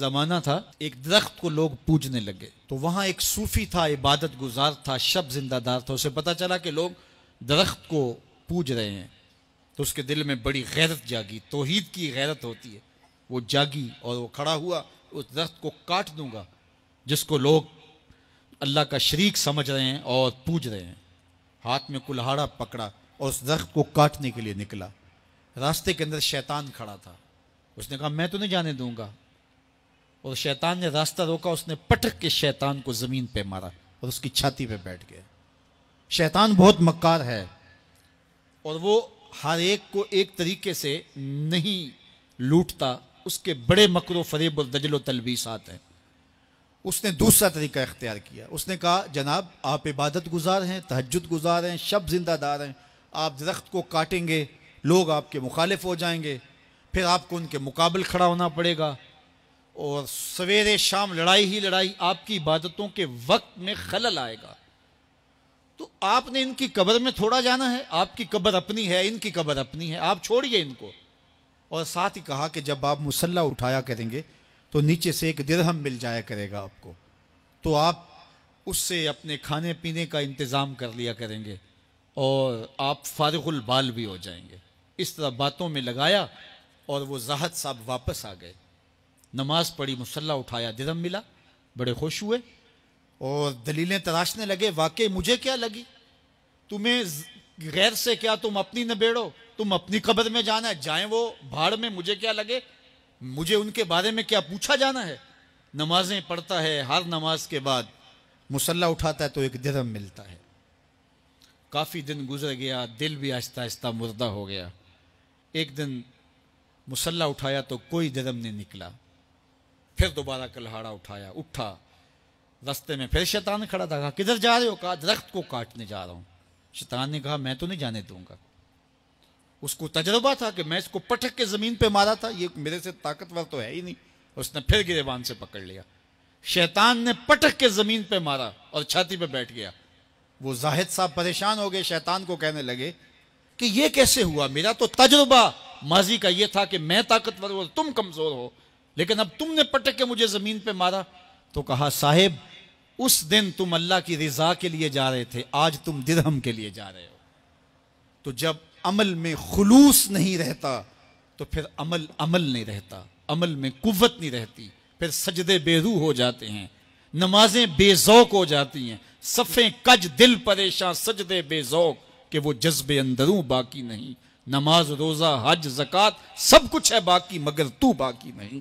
ज़माना था एक दरख्त को लोग पूजने लगे तो वहाँ एक सूफ़ी था इबादत गुजार था शब जिंदादार था उसे पता चला कि लोग दरख्त को पूज रहे हैं तो उसके दिल में बड़ी गैरत जागी तोहद की गैरत होती है वो जागी और वो खड़ा हुआ उस दरख्त को काट दूंगा जिसको लोग अल्लाह का शरीक समझ रहे हैं और पूज रहे हैं हाथ में कुल्हाड़ा पकड़ा और उस दरख्त को काटने के लिए निकला रास्ते के अंदर शैतान खड़ा था उसने कहा मैं तो नहीं जाने दूंगा और शैतान ने रास्ता रोका उसने पटक के शैतान को ज़मीन पे मारा और उसकी छाती पे बैठ गया शैतान बहुत मक्कार है और वो हर एक को एक तरीके से नहीं लूटता उसके बड़े मकरो फरेब और दजलो आते हैं उसने दूसरा तरीका इख्तियार किया उसने कहा जनाब आप इबादत गुजार हैं तहजद गुजार हैं शब जिंदादार हैं आप दरख्त को काटेंगे लोग आपके मुखालिफ हो जाएंगे फिर आपको उनके मुकाबल खड़ा होना पड़ेगा और सवेरे शाम लड़ाई ही लड़ाई आपकी इबादतों के वक्त में खलल आएगा तो आपने इनकी कब्र में थोड़ा जाना है आपकी कब्र अपनी है इनकी कब्र अपनी है आप छोड़िए इनको और साथ ही कहा कि जब आप मुसल्ला उठाया करेंगे तो नीचे से एक दिरहम मिल जाया करेगा आपको तो आप उससे अपने खाने पीने का इंतज़ाम कर लिया करेंगे और आप फारगुल बाल भी हो जाएंगे इस तरह बातों में लगाया और वो जाहद साहब वापस आ गए नमाज पढ़ी मुसल्ला उठाया दिदम मिला बड़े खुश हुए और दलीलें तराशने लगे वाकई मुझे क्या लगी तुम्हें गैर से क्या तुम अपनी न बेड़ो तुम अपनी कब्र में जाना है जाए वो भाड़ में मुझे क्या लगे मुझे उनके बारे में क्या पूछा जाना है नमाजें पढ़ता है हर नमाज के बाद मुसल्ला उठाता है तो एक दिदम मिलता है काफ़ी दिन गुजर गया दिल भी आहिस्ता आहिस्ता मुर्दा हो गया एक दिन मुसल्ला उठाया तो कोई दिदम नहीं निकला फिर दोबारा कल्हाड़ा उठाया उठा रस्ते में फिर शैतान खड़ा था कहा किधर जा रहे हो कहा दरख्त को काटने जा रहा हूं शैतान ने कहा मैं तो नहीं जाने दूंगा उसको तजर्बा था कि मैं इसको पटक के ज़मीन पे मारा था ये मेरे से ताकतवर तो है ही नहीं उसने फिर गिरेबान से पकड़ लिया शैतान ने पटक के ज़मीन पे मारा और छाती पे बैठ गया वो जाहिद साहब परेशान हो गए शैतान को कहने लगे कि ये कैसे हुआ मेरा तो तजुर्बा माजी का ये था कि मैं ताकतवर हूं तुम कमज़ोर हो लेकिन अब तुमने पटक के मुझे जमीन पे मारा तो कहा साहेब उस दिन तुम अल्लाह की रजा के लिए जा रहे थे आज तुम दिरहम के लिए जा रहे हो तो जब अमल में खलूस नहीं रहता तो फिर अमल अमल नहीं रहता अमल में कुत नहीं रहती फिर सजदे बेरू हो जाते हैं नमाजें बेजौक हो जाती हैं सफे कज दिल परेशान सजदे बेजौक के वो जज्बे अंदरू बाकी नहीं नमाज रोज़ा हज जक़ात सब कुछ है बाकी मगर तू बाकी नहीं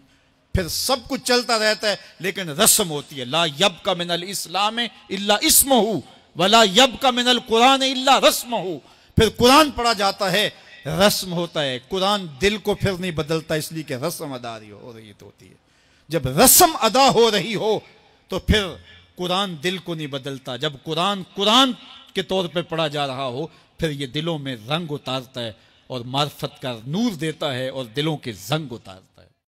फिर सब कुछ चलता रहता है लेकिन रस्म होती है ला यब का मिनल इस्लाम इल्ला इसम हो वला यब का मिनल कुरान इल्ला रस्म हो फिर कुरान पढ़ा जाता है रस्म होता है कुरान दिल को फिर नहीं बदलता इसलिए कि रस्म अदा हो रही तो होती है जब रस्म अदा हो रही हो तो फिर कुरान दिल को नहीं बदलता जब कुरान कुरान के तौर पे पढ़ा जा रहा हो फिर ये दिलों में रंग उतारता है और मार्फत का नूर देता है और दिलों के जंग उतारता है